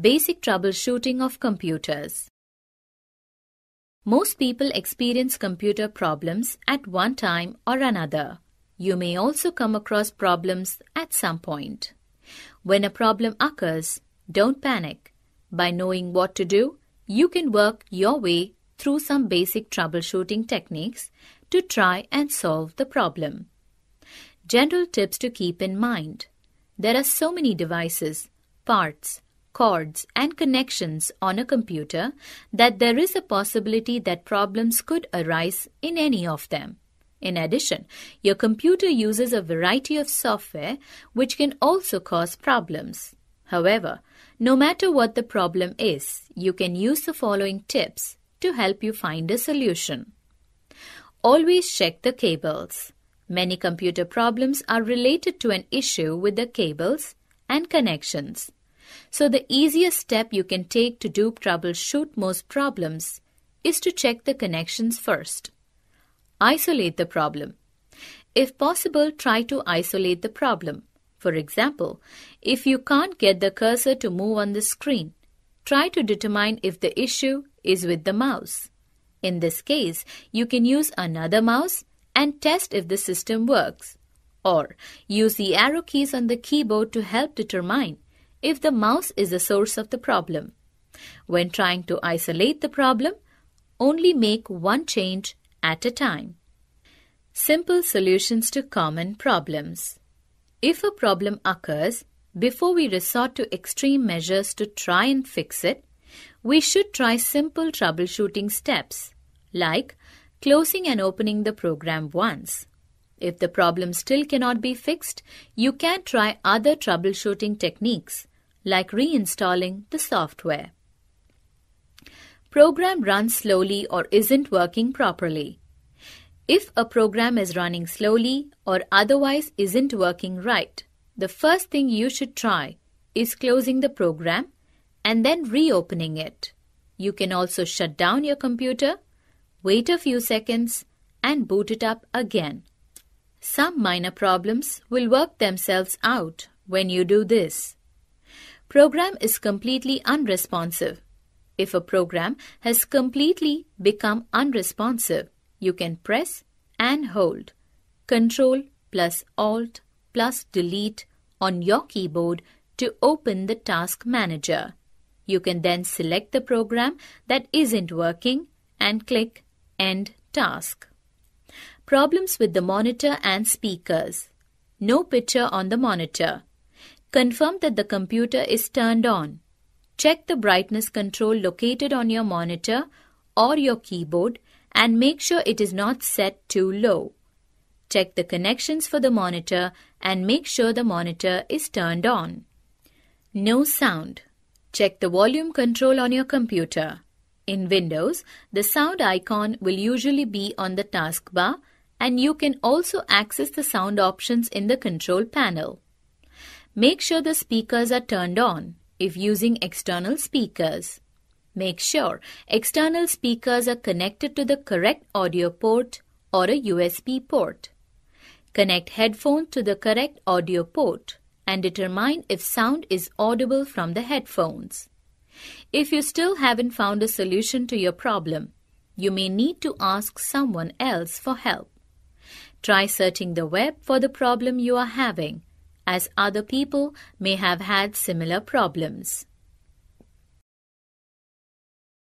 Basic troubleshooting of computers. Most people experience computer problems at one time or another. You may also come across problems at some point. When a problem occurs, don't panic. By knowing what to do, you can work your way through some basic troubleshooting techniques to try and solve the problem. General tips to keep in mind. There are so many devices, parts, cords and connections on a computer that there is a possibility that problems could arise in any of them. In addition, your computer uses a variety of software which can also cause problems. However, no matter what the problem is, you can use the following tips to help you find a solution. Always check the cables. Many computer problems are related to an issue with the cables and connections. So the easiest step you can take to do troubleshoot most problems is to check the connections first. Isolate the problem. If possible, try to isolate the problem. For example, if you can't get the cursor to move on the screen, try to determine if the issue is with the mouse. In this case, you can use another mouse and test if the system works. Or use the arrow keys on the keyboard to help determine if the mouse is the source of the problem. When trying to isolate the problem, only make one change at a time. Simple solutions to common problems. If a problem occurs, before we resort to extreme measures to try and fix it, we should try simple troubleshooting steps like closing and opening the program once. If the problem still cannot be fixed, you can try other troubleshooting techniques like reinstalling the software. Program runs slowly or isn't working properly. If a program is running slowly or otherwise isn't working right, the first thing you should try is closing the program and then reopening it. You can also shut down your computer, wait a few seconds, and boot it up again. Some minor problems will work themselves out when you do this program is completely unresponsive. If a program has completely become unresponsive, you can press and hold Control plus Alt plus Delete on your keyboard to open the Task Manager. You can then select the program that isn't working and click End Task. Problems with the monitor and speakers. No picture on the monitor. Confirm that the computer is turned on. Check the brightness control located on your monitor or your keyboard and make sure it is not set too low. Check the connections for the monitor and make sure the monitor is turned on. No sound. Check the volume control on your computer. In Windows, the sound icon will usually be on the taskbar and you can also access the sound options in the control panel. Make sure the speakers are turned on if using external speakers. Make sure external speakers are connected to the correct audio port or a USB port. Connect headphones to the correct audio port and determine if sound is audible from the headphones. If you still haven't found a solution to your problem, you may need to ask someone else for help. Try searching the web for the problem you are having as other people may have had similar problems.